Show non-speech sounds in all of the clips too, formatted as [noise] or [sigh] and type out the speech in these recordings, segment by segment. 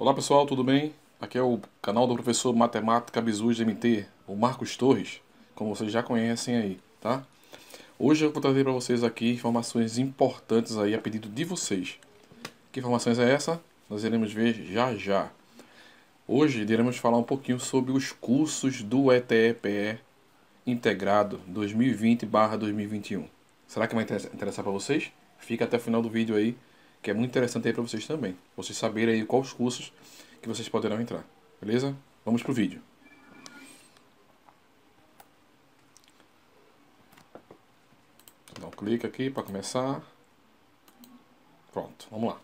Olá pessoal, tudo bem? Aqui é o canal do professor Matemática Bizus MT, o Marcos Torres, como vocês já conhecem aí, tá? Hoje eu vou trazer para vocês aqui informações importantes aí a pedido de vocês. Que informações é essa? Nós iremos ver já já. Hoje iremos falar um pouquinho sobre os cursos do ETEPE integrado 2020/2021. Será que vai interessar para vocês? Fica até o final do vídeo aí que é muito interessante aí para vocês também. Vocês saberem aí quais cursos que vocês poderão entrar. Beleza? Vamos pro vídeo. Dá um clique aqui para começar. Pronto, vamos lá.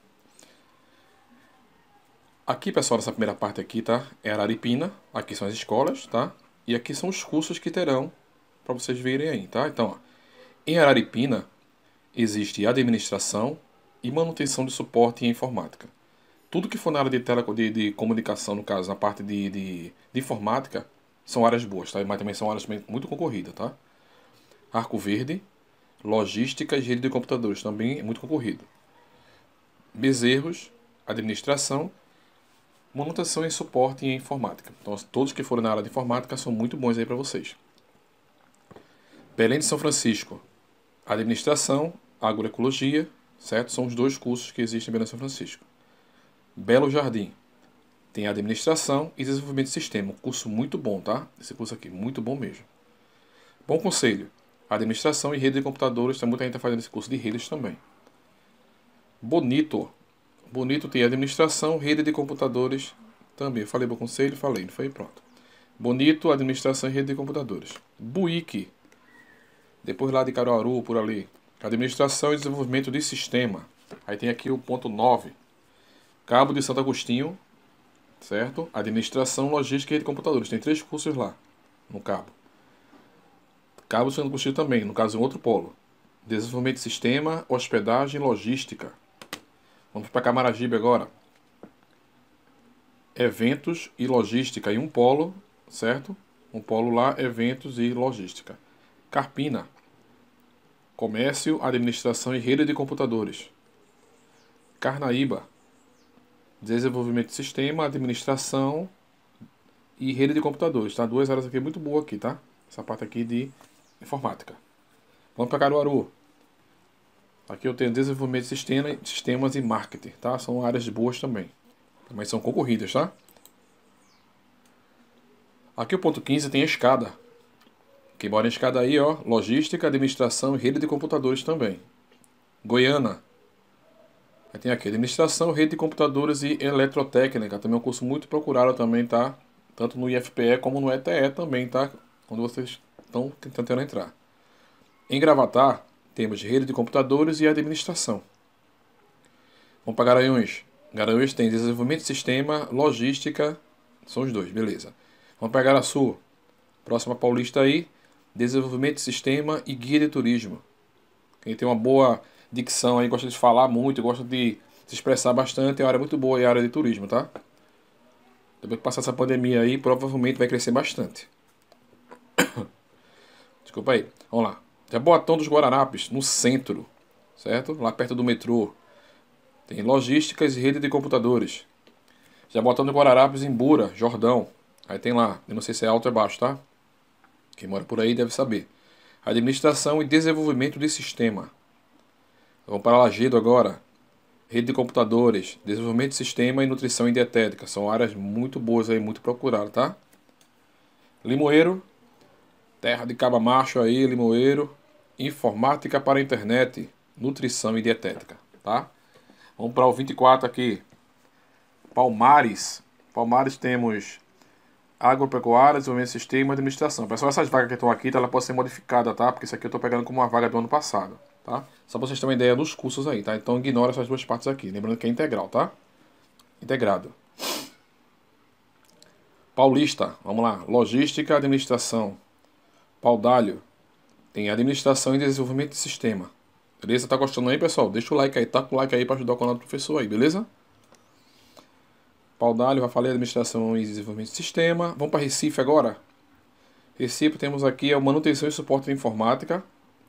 Aqui, pessoal, nessa primeira parte aqui, tá? É Araripina. Aqui são as escolas, tá? E aqui são os cursos que terão para vocês verem aí, tá? Então, ó, em Araripina existe administração, e manutenção de suporte em informática. Tudo que for na área de, tele, de, de comunicação, no caso, na parte de, de, de informática, são áreas boas, tá? mas também são áreas muito concorridas. Tá? Arco Verde, logística e rede de computadores, também é muito concorrido. Bezerros, administração, manutenção e suporte em informática. Então, todos que forem na área de informática são muito bons aí para vocês. Belém de São Francisco, administração, agroecologia, certo? São os dois cursos que existem em Belo São Francisco. Belo Jardim tem administração e desenvolvimento de sistema, um curso muito bom, tá? Esse curso aqui, muito bom mesmo. Bom conselho, administração e rede de computadores, tem tá? muita gente tá fazendo esse curso de redes também. Bonito, Bonito tem administração, rede de computadores também. Falei bom conselho, falei, não foi? Pronto. Bonito, administração e rede de computadores. Buick, depois lá de Caruaru, por ali, Administração e Desenvolvimento de Sistema. Aí tem aqui o ponto 9. Cabo de Santo Agostinho, certo? Administração, Logística e de Computadores. Tem três cursos lá, no cabo. Cabo de Santo Agostinho também, no caso, é um outro polo. Desenvolvimento de Sistema, Hospedagem e Logística. Vamos para Camaragibe agora. Eventos e Logística. E um polo, certo? Um polo lá, Eventos e Logística. Carpina Comércio, Administração e Rede de Computadores. Carnaíba. Desenvolvimento de Sistema, Administração e Rede de Computadores. Tá? Duas áreas aqui muito boas aqui, tá? Essa parte aqui de informática. Vamos para Caruaru. Aqui eu tenho desenvolvimento de sistema, sistemas e marketing, tá? São áreas boas também. Mas são concorridas, tá? Aqui o ponto 15 tem a escada em escada aí, ó. Logística, administração e rede de computadores também. Goiânia. Aí tem aqui, administração, rede de computadores e eletrotécnica. Também é um curso muito procurado também, tá? Tanto no IFPE como no ETE também, tá? Quando vocês estão tentando entrar. Em Gravatar, temos rede de computadores e administração. Vamos para Garanhuns. Garanhuns tem desenvolvimento de sistema, logística, são os dois, beleza. Vamos para Garaçu, próxima paulista aí, desenvolvimento de sistema e guia de turismo. Quem tem uma boa dicção aí, gosta de falar muito, gosta de se expressar bastante, é uma área muito boa, é a área de turismo, tá? Depois que passar essa pandemia aí, provavelmente vai crescer bastante. [coughs] Desculpa aí. Vamos lá. Jabotão dos Guararapes, no centro, certo? Lá perto do metrô. Tem logísticas e rede de computadores. Jabotão dos Guararapes em Bura, Jordão. Aí tem lá, eu não sei se é alto ou é baixo, tá? Quem mora por aí deve saber. Administração e desenvolvimento de sistema. Vamos para Lagedo agora. Rede de computadores, desenvolvimento de sistema e nutrição e dietética. São áreas muito boas aí, muito procuradas, tá? Limoeiro, terra de Caba Macho aí, Limoeiro. Informática para internet, nutrição e dietética, tá? Vamos para o 24 aqui. Palmares. Palmares temos agropecuária, desenvolvimento de sistema e administração. Pessoal, essas vagas que estão aqui, tá, ela pode ser modificada, tá? Porque isso aqui eu estou pegando como uma vaga do ano passado, tá? Só para vocês terem uma ideia dos cursos aí, tá? Então ignora essas duas partes aqui, lembrando que é integral, tá? Integrado. Paulista, vamos lá, logística, administração. Paudalho, tem administração e desenvolvimento de sistema. Beleza? Tá gostando aí, pessoal? Deixa o like aí, tá com o like aí para ajudar o canal do professor aí, beleza? Paudalho, já falei, administração e desenvolvimento de sistema. Vamos para Recife agora. Recife temos aqui a manutenção e suporte de informática,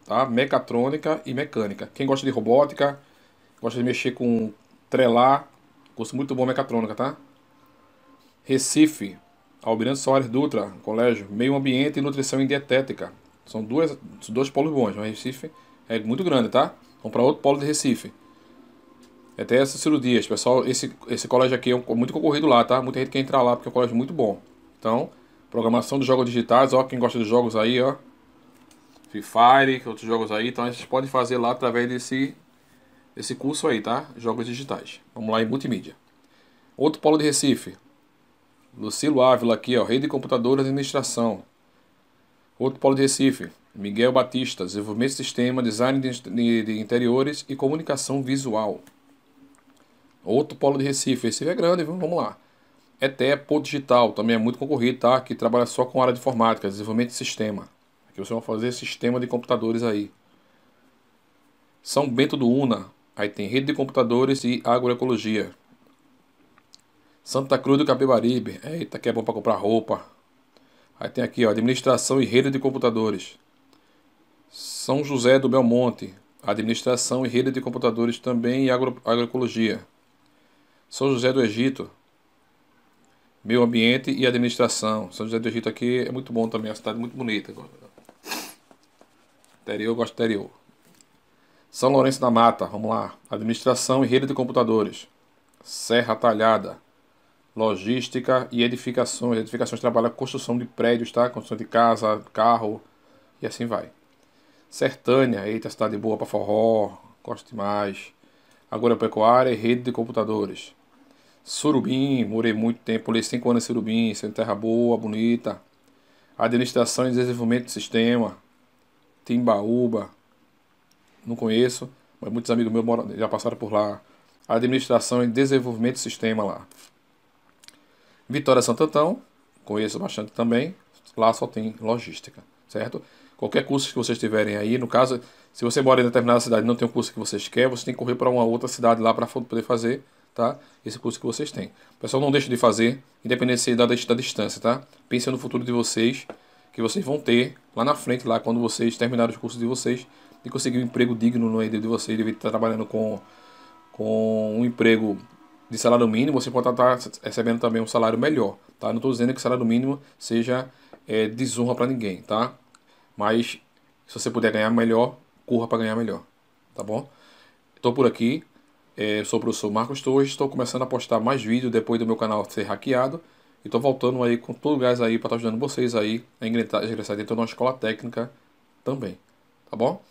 tá? mecatrônica e mecânica. Quem gosta de robótica, gosta de mexer com trelar, curso muito bom mecatrônica, tá? Recife, Almirante Soares Dutra, colégio, meio ambiente e nutrição e dietética. São duas, dois polos bons, mas Recife é muito grande, tá? Vamos para outro polo de Recife até essas cirurgias. Pessoal, esse, esse colégio aqui é muito concorrido lá, tá? Muita gente quer entrar lá porque é um colégio muito bom. Então, programação de jogos digitais, ó, quem gosta dos jogos aí, ó. Free Fire, outros jogos aí. Então, vocês podem fazer lá através desse, esse curso aí, tá? Jogos digitais. Vamos lá em multimídia. Outro polo de Recife. Lucilo Ávila aqui, ó. Rede de Computadores e Administração. Outro polo de Recife. Miguel Batista, Desenvolvimento de Sistema, Design de Interiores e Comunicação Visual. Outro polo de Recife. Recife é grande, vamos lá. ETE, Pô Digital, também é muito concorrido, tá? Que trabalha só com área de informática, desenvolvimento de sistema. Aqui você vai fazer sistema de computadores aí. São Bento do Una, aí tem rede de computadores e agroecologia. Santa Cruz do Capibaribe, eita que é bom para comprar roupa. Aí tem aqui, ó, administração e rede de computadores. São José do Belmonte, administração e rede de computadores também e agro, agroecologia. São José do Egito, meio ambiente e administração. São José do Egito aqui é muito bom também, é uma cidade muito bonita. Interior, gosto do interior. São Lourenço da Mata, vamos lá. Administração e rede de computadores. Serra Talhada. Logística e edificações. Edificações trabalha construção de prédios, tá? Construção de casa, carro e assim vai. Sertânia, eita, cidade boa para forró, gosto demais agropecuária e rede de computadores. Surubim, morei muito tempo, morei 5 anos em Surubim, sendo terra boa, bonita. Administração e desenvolvimento de sistema. Timbaúba, não conheço, mas muitos amigos meus já passaram por lá. Administração e desenvolvimento de sistema lá. Vitória Santantão, conheço bastante também. Lá só tem logística, certo? Qualquer curso que vocês tiverem aí, no caso, se você mora em determinada cidade e não tem o curso que vocês querem, você tem que correr para uma outra cidade lá para poder fazer tá? esse curso que vocês têm. Pessoal, não deixe de fazer, independente da, da distância, tá? pense no futuro de vocês, que vocês vão ter lá na frente, lá quando vocês terminarem os cursos de vocês, e conseguir um emprego digno no ED de vocês, deve estar trabalhando com, com um emprego de salário mínimo, você pode estar recebendo também um salário melhor, tá? Não estou dizendo que o salário mínimo seja é, desonra para ninguém, tá? Mas se você puder ganhar melhor, corra para ganhar melhor, tá bom? Estou por aqui, é, eu sou o professor Marcos Torres, estou começando a postar mais vídeos depois do meu canal ser hackeado e estou voltando aí com todo o gás aí para estar tá ajudando vocês aí a ingressar, dentro da escola técnica também, tá bom?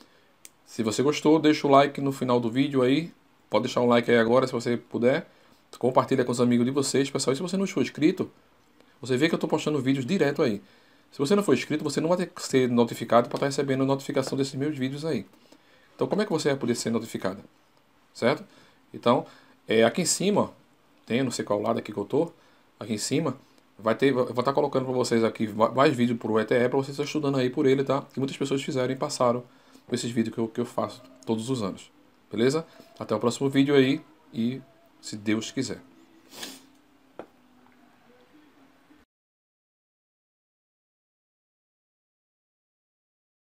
Se você gostou, deixa o like no final do vídeo aí, pode deixar um like aí agora se você puder, compartilha com os amigos de vocês, pessoal, e se você não for inscrito, você vê que eu estou postando vídeos direto aí. Se você não for inscrito, você não vai ser notificado para estar tá recebendo notificação desses meus vídeos aí. Então, como é que você vai poder ser notificado? Certo? Então, é, aqui em cima, tem, não sei qual lado aqui que eu tô, aqui em cima, vai ter, vou estar tá colocando para vocês aqui mais vídeos para o ETE, para vocês estarem estudando aí por ele, tá? Que muitas pessoas fizeram e passaram com esses vídeos que eu, que eu faço todos os anos. Beleza? Até o próximo vídeo aí e se Deus quiser.